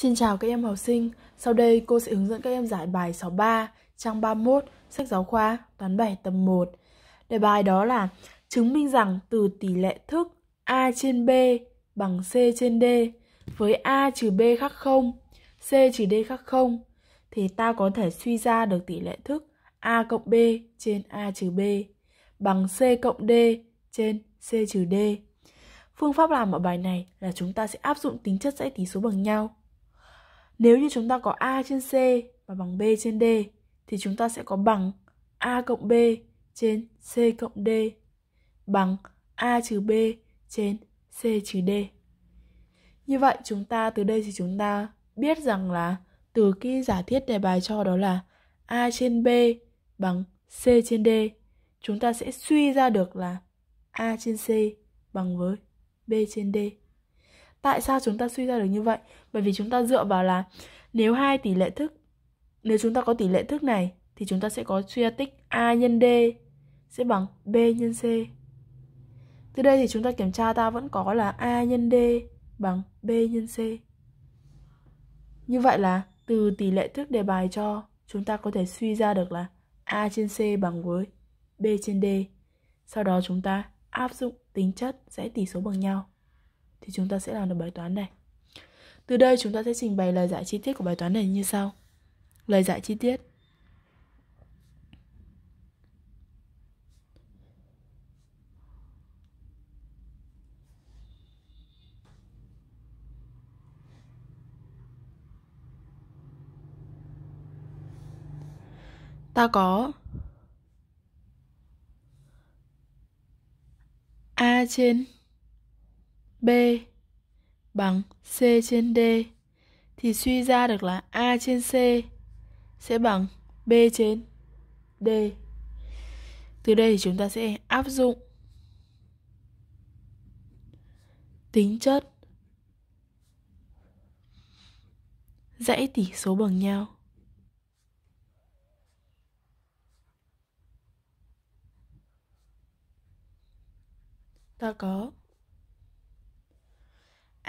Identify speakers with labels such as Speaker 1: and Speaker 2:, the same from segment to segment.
Speaker 1: Xin chào các em học sinh, sau đây cô sẽ hướng dẫn các em giải bài 63, trang 31, sách giáo khoa, toán 7 tầm 1. Đề bài đó là chứng minh rằng từ tỷ lệ thức A trên B bằng C trên D với A trừ B khác 0, C trừ D khác 0 thì ta có thể suy ra được tỷ lệ thức A cộng B trên A trừ B bằng C cộng D trên C trừ D. Phương pháp làm ở bài này là chúng ta sẽ áp dụng tính chất dãy tỷ số bằng nhau nếu như chúng ta có A trên C và bằng B trên D thì chúng ta sẽ có bằng A cộng B trên C cộng D bằng A trừ B trên C trừ D. Như vậy chúng ta từ đây thì chúng ta biết rằng là từ cái giả thiết đề bài cho đó là A trên B bằng C trên D, chúng ta sẽ suy ra được là A trên C bằng với B trên D tại sao chúng ta suy ra được như vậy bởi vì chúng ta dựa vào là nếu hai tỷ lệ thức nếu chúng ta có tỷ lệ thức này thì chúng ta sẽ có suy ra tích a nhân d sẽ bằng b nhân c từ đây thì chúng ta kiểm tra ta vẫn có là a nhân d bằng b nhân c như vậy là từ tỷ lệ thức đề bài cho chúng ta có thể suy ra được là a trên c bằng với b trên d sau đó chúng ta áp dụng tính chất dãy tỷ số bằng nhau thì chúng ta sẽ làm được bài toán này. Từ đây chúng ta sẽ trình bày lời giải chi tiết của bài toán này như sau. Lời giải chi tiết ta có A trên B bằng C trên D thì suy ra được là A trên C sẽ bằng B trên D. Từ đây thì chúng ta sẽ áp dụng tính chất dãy tỉ số bằng nhau. Ta có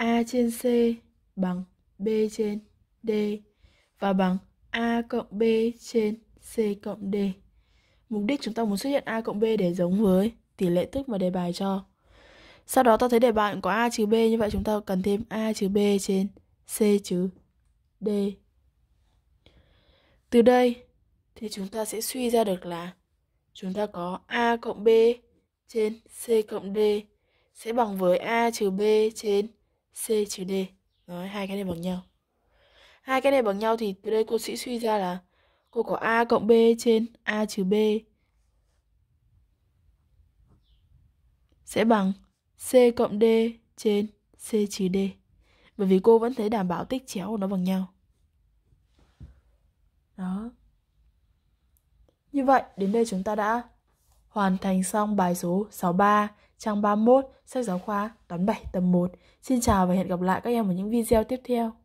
Speaker 1: A trên C bằng B trên D và bằng A cộng B trên C cộng D. Mục đích chúng ta muốn xuất hiện A cộng B để giống với tỷ lệ thức mà đề bài cho. Sau đó ta thấy đề bài có A trừ B như vậy chúng ta cần thêm A trừ B trên C trừ D. Từ đây thì chúng ta sẽ suy ra được là chúng ta có A cộng B trên C cộng D sẽ bằng với A trừ B trên C trừ D Rồi hai cái này bằng nhau hai cái này bằng nhau thì từ đây cô sĩ suy ra là cô có A cộng B trên A trừ B sẽ bằng C cộng D trên C trừ D bởi vì cô vẫn thấy đảm bảo tích chéo của nó bằng nhau đó như vậy đến đây chúng ta đã Hoàn thành xong bài số 63, trang 31, sách giáo khoa, toán 7, tầm 1. Xin chào và hẹn gặp lại các em ở những video tiếp theo.